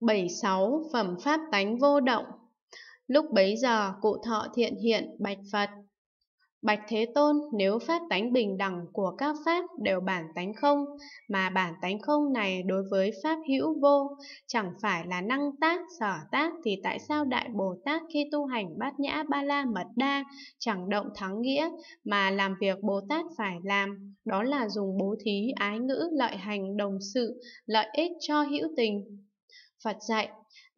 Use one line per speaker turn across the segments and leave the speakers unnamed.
76 Phẩm Pháp Tánh Vô Động Lúc bấy giờ cụ thọ thiện hiện bạch Phật Bạch Thế Tôn, nếu pháp tánh bình đẳng của các pháp đều bản tánh không, mà bản tánh không này đối với pháp hữu vô, chẳng phải là năng tác, sở tác thì tại sao Đại Bồ Tát khi tu hành bát nhã ba la mật đa chẳng động thắng nghĩa mà làm việc Bồ Tát phải làm, đó là dùng bố thí, ái ngữ, lợi hành, đồng sự, lợi ích cho hữu tình, Phật dạy,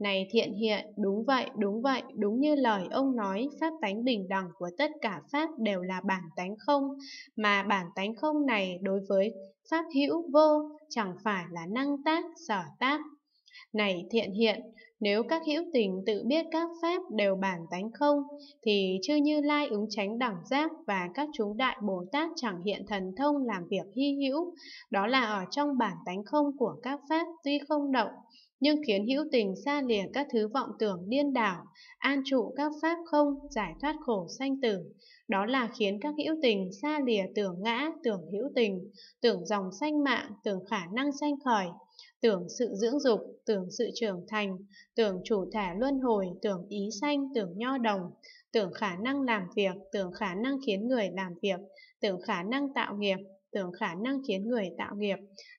này thiện hiện, đúng vậy, đúng vậy, đúng như lời ông nói, pháp tánh bình đẳng của tất cả pháp đều là bản tánh không, mà bản tánh không này đối với pháp hữu vô chẳng phải là năng tác, sở tác. Này thiện hiện, nếu các hữu tình tự biết các pháp đều bản tánh không, thì chư Như Lai ứng tránh đẳng giác và các chúng đại Bồ Tát chẳng hiện thần thông làm việc hy hữu, đó là ở trong bản tánh không của các pháp tuy không động, nhưng khiến hữu tình xa lìa các thứ vọng tưởng điên đảo, an trụ các pháp không, giải thoát khổ sanh tử. Đó là khiến các hữu tình xa lìa tưởng ngã, tưởng hữu tình, tưởng dòng sanh mạng, tưởng khả năng sanh khởi, tưởng sự dưỡng dục, tưởng sự trưởng thành, tưởng chủ thể luân hồi, tưởng ý sanh, tưởng nho đồng, tưởng khả năng làm việc, tưởng khả năng khiến người làm việc, tưởng khả năng tạo nghiệp, tưởng khả năng khiến người tạo nghiệp,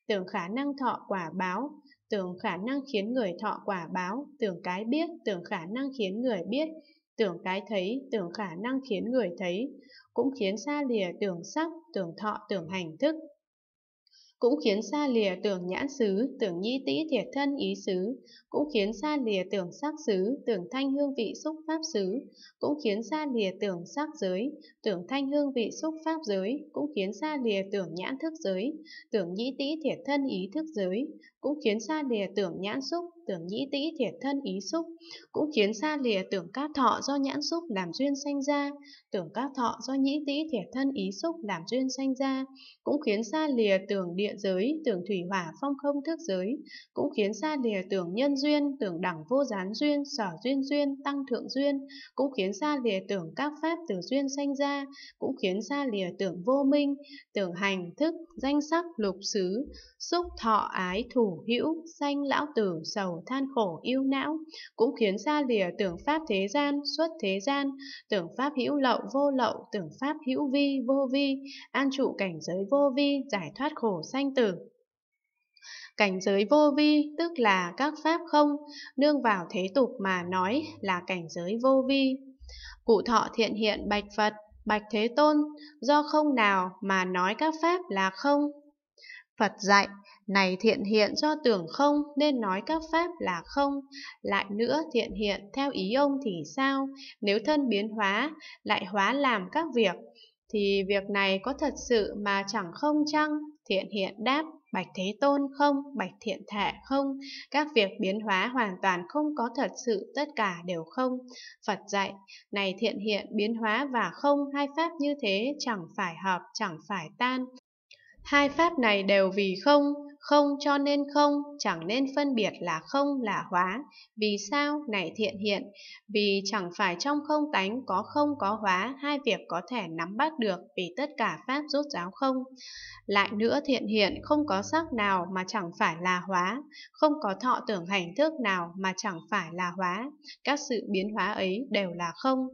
tưởng khả năng thọ quả báo, tưởng khả năng khiến người thọ quả báo, tưởng cái biết, tưởng khả năng khiến người biết, tưởng cái thấy, tưởng khả năng khiến người thấy, cũng khiến xa lìa tưởng sắc, tưởng thọ, tưởng hành thức, cũng khiến xa lìa tưởng nhãn xứ, tưởng nhĩ tĩ thiệt thân ý xứ, cũng khiến xa lìa tưởng sắc xứ, tưởng thanh hương vị xúc pháp xứ, cũng khiến xa lìa tưởng sắc giới, tưởng thanh hương vị xúc pháp giới, cũng khiến xa lìa tưởng nhãn thức giới, tưởng nhĩ tĩ thiệt thân ý thức giới, cũng khiến xa lìa tưởng nhãn xúc, tưởng nhĩ tĩ thiệt thân ý xúc, cũng khiến xa lìa tưởng các thọ do nhãn xúc làm duyên sanh ra, tưởng các thọ do nhĩ tĩ thiệt thân ý xúc làm duyên sanh ra, cũng khiến xa lìa tưởng địa địa giới, tưởng thủy hỏa phong không thức giới, cũng khiến xa lìa tưởng nhân duyên, tưởng đẳng vô gián duyên, sở duyên duyên, tăng thượng duyên, cũng khiến xa lìa tưởng các pháp từ duyên sanh ra, cũng khiến xa lìa tưởng vô minh, tưởng hành, thức, danh sắc, lục xứ, xúc thọ ái thủ hữu, sanh lão tử, sầu than khổ yêu não, cũng khiến xa lìa tưởng pháp thế gian, xuất thế gian, tưởng pháp hữu lậu vô lậu, tưởng pháp hữu vi vô vi, an trụ cảnh giới vô vi, giải thoát khổ sanh tử. Cảnh giới vô vi tức là các pháp không, nương vào thế tục mà nói là cảnh giới vô vi. Cụ thọ thiện hiện bạch Phật, bạch Thế Tôn, do không nào mà nói các pháp là không. Phật dạy, này thiện hiện do tưởng không nên nói các pháp là không, lại nữa thiện hiện theo ý ông thì sao, nếu thân biến hóa, lại hóa làm các việc, thì việc này có thật sự mà chẳng không chăng? Thiện hiện đáp, bạch thế tôn không, bạch thiện thể không, các việc biến hóa hoàn toàn không có thật sự, tất cả đều không. Phật dạy, này thiện hiện biến hóa và không, hai pháp như thế chẳng phải hợp, chẳng phải tan. Hai pháp này đều vì không, không cho nên không, chẳng nên phân biệt là không là hóa. Vì sao? Này thiện hiện. Vì chẳng phải trong không tánh có không có hóa, hai việc có thể nắm bắt được vì tất cả pháp rốt ráo không. Lại nữa thiện hiện không có sắc nào mà chẳng phải là hóa, không có thọ tưởng hành thức nào mà chẳng phải là hóa. Các sự biến hóa ấy đều là không.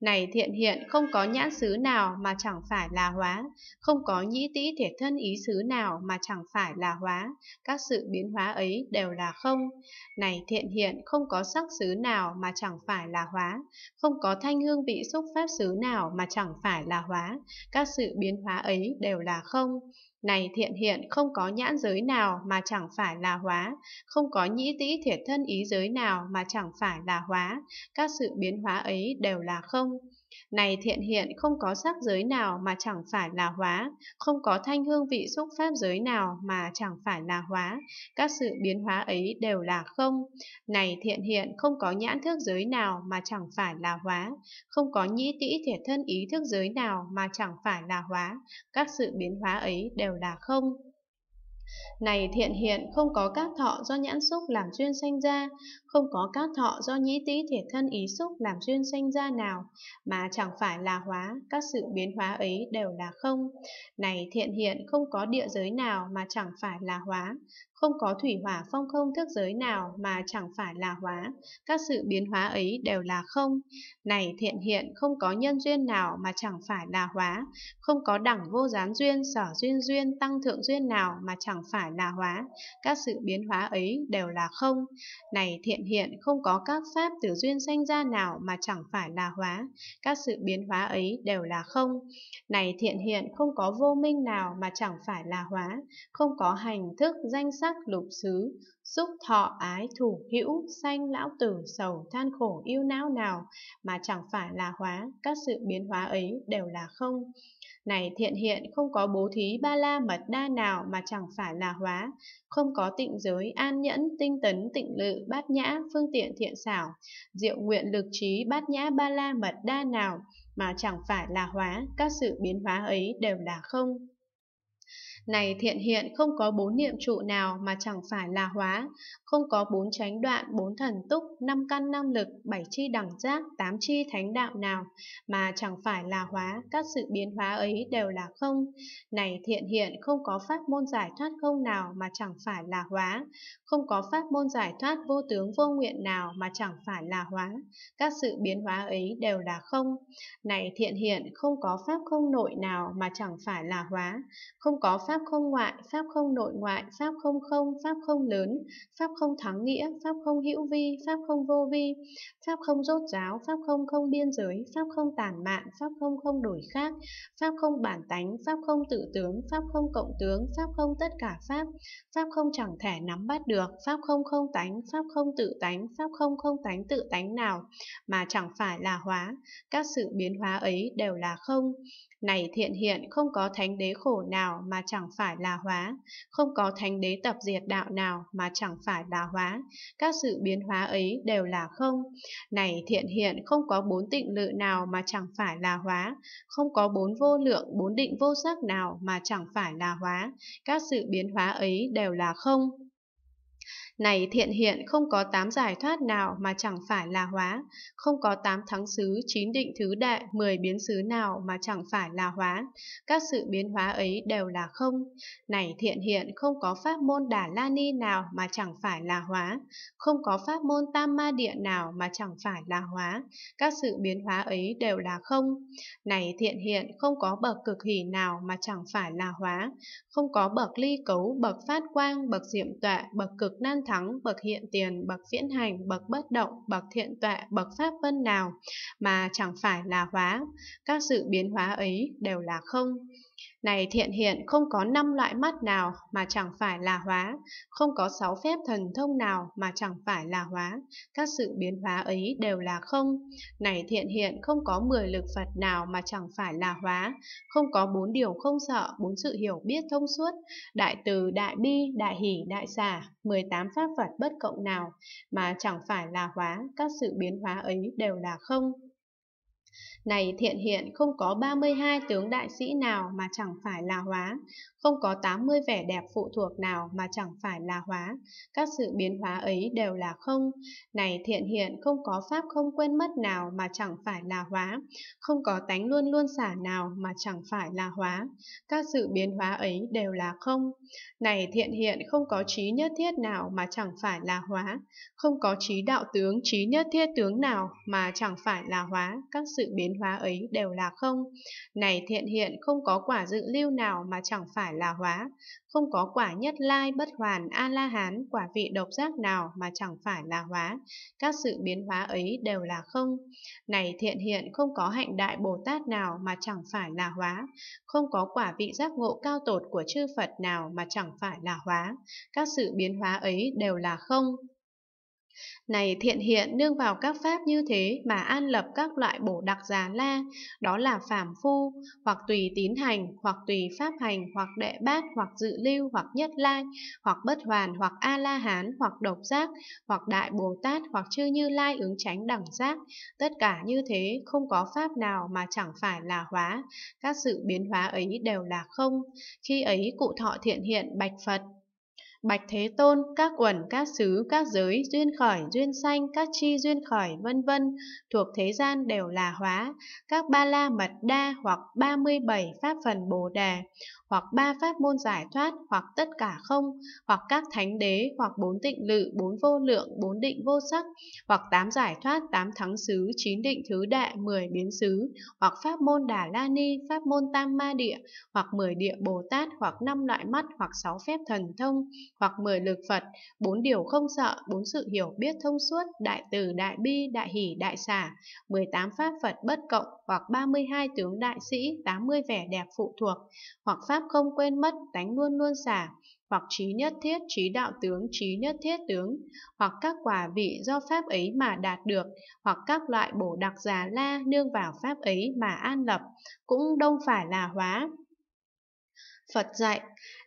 Này thiện hiện không có nhãn xứ nào mà chẳng phải là hóa, không có nhĩ tĩ thể thân ý xứ nào mà chẳng phải là hóa, các sự biến hóa ấy đều là không. Này thiện hiện không có sắc xứ nào mà chẳng phải là hóa, không có thanh hương vị xúc pháp xứ nào mà chẳng phải là hóa, các sự biến hóa ấy đều là không. Này thiện hiện không có nhãn giới nào mà chẳng phải là hóa, không có nhĩ tĩ thiệt thân ý giới nào mà chẳng phải là hóa, các sự biến hóa ấy đều là không. Này thiện hiện không có sắc giới nào mà chẳng phải là hóa, không có thanh hương vị xúc pháp giới nào mà chẳng phải là hóa, các sự biến hóa ấy đều là không. Này thiện hiện không có nhãn thức giới nào mà chẳng phải là hóa, không có nhĩ tĩ thiệt thân ý thức giới nào mà chẳng phải là hóa, các sự biến hóa ấy đều là không. Này thiện hiện không có các thọ do nhãn xúc làm duyên sanh ra, không có các thọ do nhĩ tĩ thể thân ý xúc làm duyên sanh ra nào, mà chẳng phải là hóa, các sự biến hóa ấy đều là không. Này thiện hiện không có địa giới nào mà chẳng phải là hóa, không có thủy hỏa phong không thức giới nào mà chẳng phải là hóa, các sự biến hóa ấy đều là không. Này thiện hiện không có nhân duyên nào mà chẳng phải là hóa, không có đẳng vô gián duyên, sở duyên duyên, tăng thượng duyên nào mà chẳng phải là hóa, các sự biến hóa ấy đều là không. Này thiện hiện không có các pháp tử duyên sanh ra nào mà chẳng phải là hóa, các sự biến hóa ấy đều là không. Này thiện hiện không có vô minh nào mà chẳng phải là hóa, không có hành thức, danh sắc các lục xứ xúc thọ ái thủ hữu sanh lão tử sầu than khổ yêu não nào mà chẳng phải là hóa các sự biến hóa ấy đều là không này thiện hiện không có bố thí ba la mật đa nào mà chẳng phải là hóa không có tịnh giới an nhẫn tinh tấn tịnh lự bát nhã phương tiện thiện xảo diệu nguyện lực trí bát nhã ba la mật đa nào mà chẳng phải là hóa các sự biến hóa ấy đều là không này thiện hiện không có bốn niệm trụ nào mà chẳng phải là hóa, không có bốn tránh đoạn, bốn thần túc, năm căn năm lực, bảy chi đẳng giác, tám chi thánh đạo nào mà chẳng phải là hóa, các sự biến hóa ấy đều là không. Này thiện hiện không có pháp môn giải thoát không nào mà chẳng phải là hóa, không có pháp môn giải thoát vô tướng vô nguyện nào mà chẳng phải là hóa, các sự biến hóa ấy đều là không. Này thiện hiện không có pháp không nội nào mà chẳng phải là hóa, không có pháp pháp không ngoại, pháp không nội ngoại, pháp không không, pháp không lớn, pháp không thắng nghĩa, pháp không hữu vi, pháp không vô vi, pháp không rốt ráo pháp không không biên giới, pháp không tàn mạn, pháp không không đổi khác, pháp không bản tánh, pháp không tự tướng, pháp không cộng tướng, pháp không tất cả pháp pháp không chẳng thể nắm bắt được, pháp không không tánh, pháp không tự tánh, pháp không không tánh tự tánh nào mà chẳng phải là hóa, các sự biến hóa ấy đều là không. Này thiện hiện không có thánh đế khổ nào mà chẳng chẳng phải là hóa, không có thánh đế tập diệt đạo nào mà chẳng phải là hóa, các sự biến hóa ấy đều là không. Này thiện hiện không có bốn tịnh lự nào mà chẳng phải là hóa, không có bốn vô lượng, bốn định vô sắc nào mà chẳng phải là hóa, các sự biến hóa ấy đều là không. Này thiện hiện không có tám giải thoát nào mà chẳng phải là hóa, không có tám thắng xứ, chín định thứ đại, mười biến xứ nào mà chẳng phải là hóa, các sự biến hóa ấy đều là không. Này thiện hiện không có pháp môn đà la ni nào mà chẳng phải là hóa, không có pháp môn tam ma địa nào mà chẳng phải là hóa, các sự biến hóa ấy đều là không. Này thiện hiện không có bậc cực hỷ nào mà chẳng phải là hóa, không có bậc ly cấu, bậc phát quang, bậc diệm tọa, bậc cực nan thắng, bậc hiện tiền, bậc viễn hành, bậc bất động, bậc thiện tuệ, bậc pháp vân nào mà chẳng phải là hóa. Các sự biến hóa ấy đều là không. Này thiện hiện không có năm loại mắt nào mà chẳng phải là hóa, không có sáu phép thần thông nào mà chẳng phải là hóa, các sự biến hóa ấy đều là không. Này thiện hiện không có mười lực Phật nào mà chẳng phải là hóa, không có bốn điều không sợ, bốn sự hiểu biết thông suốt, đại từ, đại bi, đại hỷ, đại xả, 18 pháp Phật bất cộng nào mà chẳng phải là hóa, các sự biến hóa ấy đều là không. Này thiện hiện không có 32 tướng đại sĩ nào mà chẳng phải là hóa, không có 80 vẻ đẹp phụ thuộc nào mà chẳng phải là hóa, các sự biến hóa ấy đều là không. Này thiện hiện không có pháp không quên mất nào mà chẳng phải là hóa, không có tánh luôn luôn xả nào mà chẳng phải là hóa, các sự biến hóa ấy đều là không. Này thiện hiện không có trí nhất thiết nào mà chẳng phải là hóa, không có trí đạo tướng trí nhất thiết tướng nào mà chẳng phải là hóa, các sự biến hóa ấy đều là không. Này thiện hiện không có quả dự lưu nào mà chẳng phải là hóa, không có quả nhất lai bất hoàn A-la-hán quả vị độc giác nào mà chẳng phải là hóa, các sự biến hóa ấy đều là không. Này thiện hiện không có hạnh đại Bồ Tát nào mà chẳng phải là hóa, không có quả vị giác ngộ cao tột của chư Phật nào mà chẳng phải là hóa, các sự biến hóa ấy đều là không. Này thiện hiện nương vào các pháp như thế mà an lập các loại bổ đặc già la, đó là phàm phu, hoặc tùy tín hành, hoặc tùy pháp hành, hoặc đệ bát, hoặc dự lưu, hoặc nhất lai, hoặc bất hoàn, hoặc A-la-hán, hoặc độc giác, hoặc đại Bồ Tát, hoặc chư như lai ứng tránh đẳng giác. Tất cả như thế, không có pháp nào mà chẳng phải là hóa, các sự biến hóa ấy đều là không. Khi ấy cụ thọ thiện hiện bạch Phật, Bạch Thế Tôn, các uẩn, các xứ, các giới, duyên khởi, duyên sanh, các chi duyên khởi, vân vân thuộc thế gian đều là hóa, các ba la mật đa hoặc 37 pháp phần Bồ đề, hoặc ba pháp môn giải thoát, hoặc tất cả không, hoặc các thánh đế, hoặc bốn tịnh lự, bốn vô lượng, bốn định vô sắc, hoặc tám giải thoát, tám thắng xứ, chín định thứ đệ, mười biến xứ, hoặc pháp môn Đà La Ni, pháp môn Tam Ma Địa, hoặc mười địa Bồ Tát, hoặc năm loại mắt, hoặc sáu phép thần thông, hoặc mười lực Phật, bốn điều không sợ, bốn sự hiểu biết thông suốt, đại từ, đại bi, đại hỷ, đại xả, 18 pháp Phật bất cộng hoặc 32 tướng đại sĩ, 80 vẻ đẹp phụ thuộc, hoặc pháp không quên mất, tánh luôn luôn xả, hoặc trí nhất thiết trí đạo tướng trí nhất thiết tướng hoặc các quả vị do pháp ấy mà đạt được hoặc các loại bổ đặc già la nương vào pháp ấy mà an lập cũng đông phải là hóa Phật dạy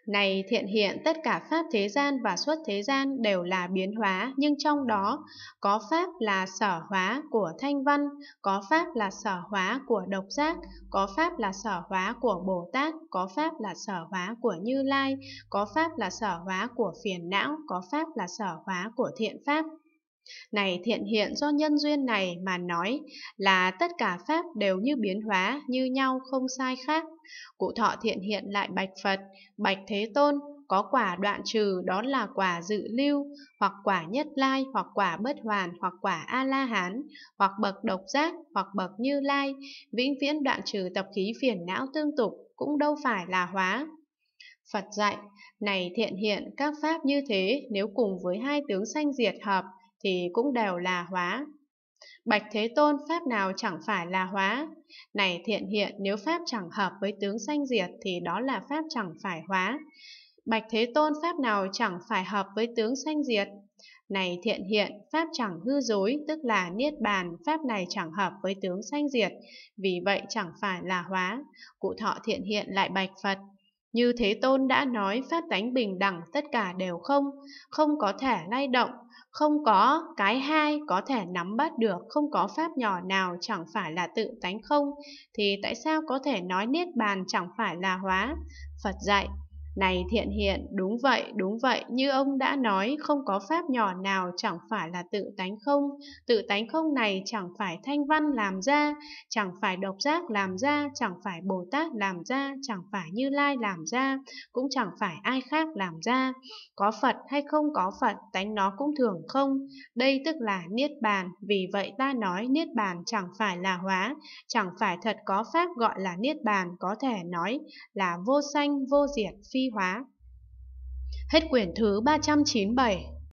này thiện hiện tất cả pháp thế gian và xuất thế gian đều là biến hóa, nhưng trong đó có pháp là sở hóa của thanh văn, có pháp là sở hóa của độc giác, có pháp là sở hóa của Bồ Tát, có pháp là sở hóa của Như Lai, có pháp là sở hóa của phiền não, có pháp là sở hóa của thiện pháp. Này thiện hiện do nhân duyên này mà nói là tất cả pháp đều như biến hóa, như nhau không sai khác. Cụ thọ thiện hiện lại bạch Phật, bạch Thế Tôn, có quả đoạn trừ đó là quả dự lưu, hoặc quả nhất lai, hoặc quả bất hoàn, hoặc quả A-la-hán, hoặc bậc độc giác, hoặc bậc như lai, vĩnh viễn đoạn trừ tập khí phiền não tương tục, cũng đâu phải là hóa. Phật dạy, này thiện hiện các pháp như thế nếu cùng với hai tướng sanh diệt hợp, thì cũng đều là hóa. Bạch Thế Tôn pháp nào chẳng phải là hóa. Này thiện hiện nếu pháp chẳng hợp với tướng sanh diệt thì đó là pháp chẳng phải hóa. Bạch Thế Tôn pháp nào chẳng phải hợp với tướng sanh diệt. Này thiện hiện, pháp chẳng hư dối, tức là niết bàn, pháp này chẳng hợp với tướng sanh diệt, vì vậy chẳng phải là hóa. Cụ thọ thiện hiện lại bạch Phật, như Thế Tôn đã nói pháp tánh bình đẳng tất cả đều không, không có thể lay động, không có cái hai có thể nắm bắt được, không có pháp nhỏ nào chẳng phải là tự tánh không, thì tại sao có thể nói niết bàn chẳng phải là hóa? Phật dạy, này thiện hiện, đúng vậy, đúng vậy, như ông đã nói, không có pháp nhỏ nào chẳng phải là tự tánh không, tự tánh không này chẳng phải thanh văn làm ra, chẳng phải độc giác làm ra, chẳng phải Bồ Tát làm ra, chẳng phải Như Lai làm ra, cũng chẳng phải ai khác làm ra. Có Phật hay không có Phật, tánh nó cũng thường không, đây tức là Niết Bàn, vì vậy ta nói Niết Bàn chẳng phải là hóa, chẳng phải thật có pháp gọi là Niết Bàn, có thể nói là vô sanh, vô diệt, phi hóa. Hết quyển thứ 397